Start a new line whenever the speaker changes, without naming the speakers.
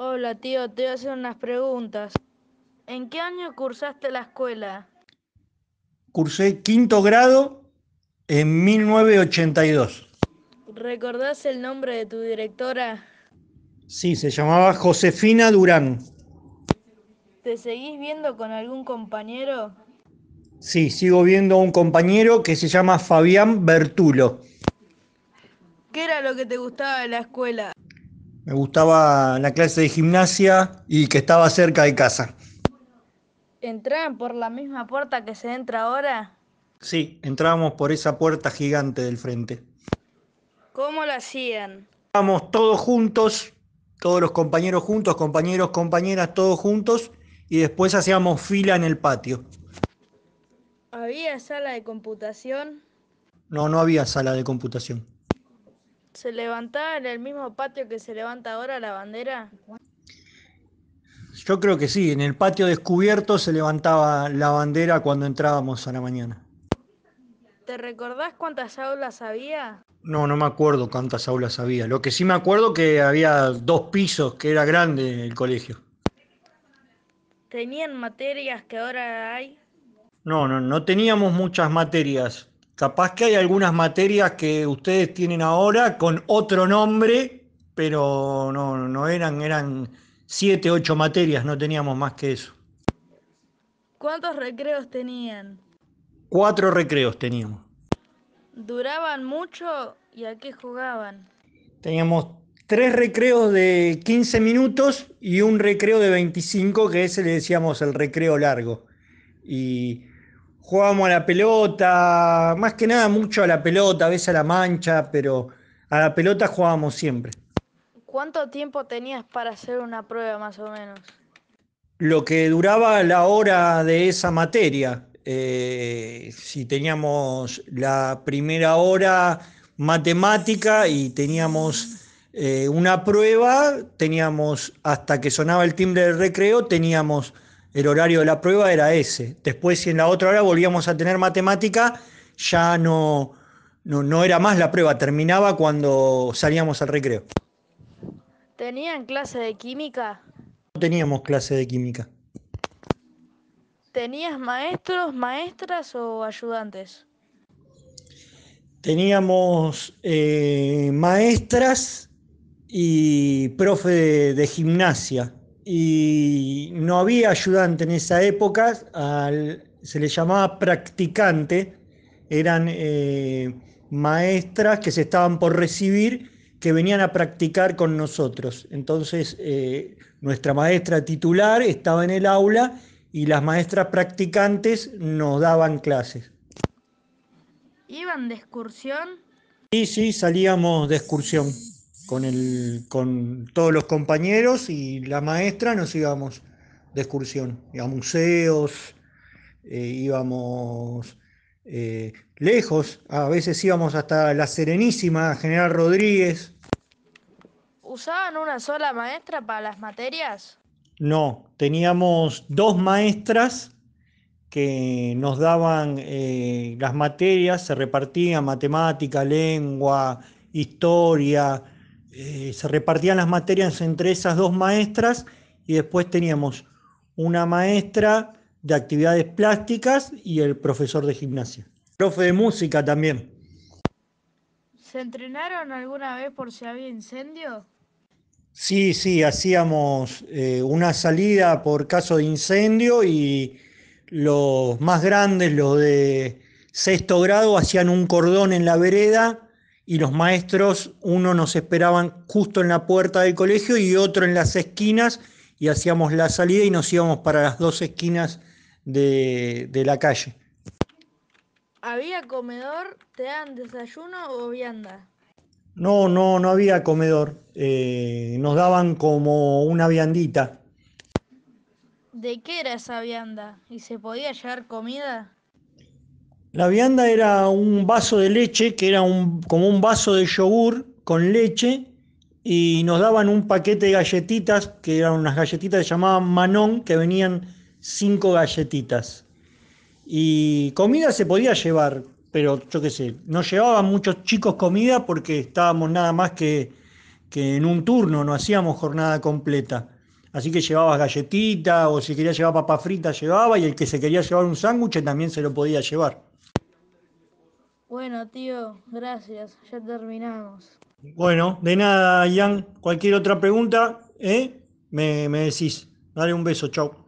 Hola tío, te voy a hacer unas preguntas. ¿En qué año cursaste la escuela?
Cursé quinto grado en 1982.
¿Recordás el nombre de tu directora?
Sí, se llamaba Josefina Durán.
¿Te seguís viendo con algún compañero?
Sí, sigo viendo a un compañero que se llama Fabián Bertulo.
¿Qué era lo que te gustaba de la escuela?
Me gustaba la clase de gimnasia y que estaba cerca de casa.
¿Entraban por la misma puerta que se entra ahora?
Sí, entrábamos por esa puerta gigante del frente.
¿Cómo lo hacían?
Estábamos todos juntos, todos los compañeros juntos, compañeros, compañeras, todos juntos, y después hacíamos fila en el patio.
¿Había sala de computación?
No, no había sala de computación.
¿Se levantaba en el mismo patio que se levanta ahora la bandera?
Yo creo que sí, en el patio descubierto se levantaba la bandera cuando entrábamos a la mañana.
¿Te recordás cuántas aulas había?
No, no me acuerdo cuántas aulas había. Lo que sí me acuerdo que había dos pisos, que era grande el colegio.
¿Tenían materias que ahora hay?
No, no, no teníamos muchas materias, capaz que hay algunas materias que ustedes tienen ahora con otro nombre, pero no, no eran, eran siete, ocho materias, no teníamos más que eso.
¿Cuántos recreos tenían?
Cuatro recreos teníamos.
¿Duraban mucho y a qué jugaban?
Teníamos tres recreos de 15 minutos y un recreo de 25, que ese le decíamos el recreo largo. Y jugábamos a la pelota, más que nada mucho a la pelota, a veces a la mancha, pero a la pelota jugábamos siempre.
¿Cuánto tiempo tenías para hacer una prueba más o menos?
Lo que duraba la hora de esa materia. Eh, si teníamos la primera hora matemática y teníamos eh, una prueba, teníamos hasta que sonaba el timbre del recreo, teníamos el horario de la prueba era ese. Después, si en la otra hora volvíamos a tener matemática, ya no, no, era más la prueba, terminaba cuando salíamos al recreo.
¿Tenían clase de química?
No teníamos clase de química.
¿Tenías maestros, maestras o ayudantes?
Teníamos eh, maestras y profe de gimnasia, y no había ayudante en esa época, se le llamaba practicante, eran eh, maestras que se estaban por recibir, que venían a practicar con nosotros. Entonces, eh, nuestra maestra titular estaba en el aula y las maestras practicantes nos daban clases.
¿Iban de excursión?
Sí, sí, salíamos de excursión con, todos los compañeros y la maestra nos íbamos de excursión, a museos, eh, íbamos eh, lejos, a veces íbamos hasta la Serenísima, General Rodríguez.
¿Usaban una sola maestra para las materias?
No, teníamos dos maestras que nos daban eh, las materias, se repartían matemática, lengua, historia, eh, se repartían las materias entre esas dos maestras y después teníamos una maestra de actividades plásticas y el profesor de gimnasia. Profe de música también.
¿Se entrenaron alguna vez por si había incendio?
Sí, sí, hacíamos eh, una salida por caso de incendio y los más grandes, los de sexto grado, hacían un cordón en la vereda y los maestros, uno nos esperaban justo en la puerta del colegio y otro en las esquinas y hacíamos la salida y nos íbamos para las dos esquinas de, de la calle.
¿Había comedor? ¿Te dan desayuno o vianda?
No, no, no había comedor. Eh, nos daban como una viandita.
¿De qué era esa vianda? ¿Y se podía llevar comida?
La vianda era un vaso de leche, que era un, como un vaso de yogur con leche, y nos daban un paquete de galletitas, que eran unas galletitas que se llamaban manón que venían cinco galletitas. Y comida se podía llevar, pero yo qué sé, no llevaban muchos chicos comida porque estábamos nada más que, que en un turno, no hacíamos jornada completa. Así que llevabas galletita o si quería llevar papa frita llevaba y el que se quería llevar un sándwich también se lo podía llevar.
Bueno, tío, gracias. Ya terminamos.
Bueno, de nada, Ian. Cualquier otra pregunta, ¿eh? me, me decís. Dale un beso, chao.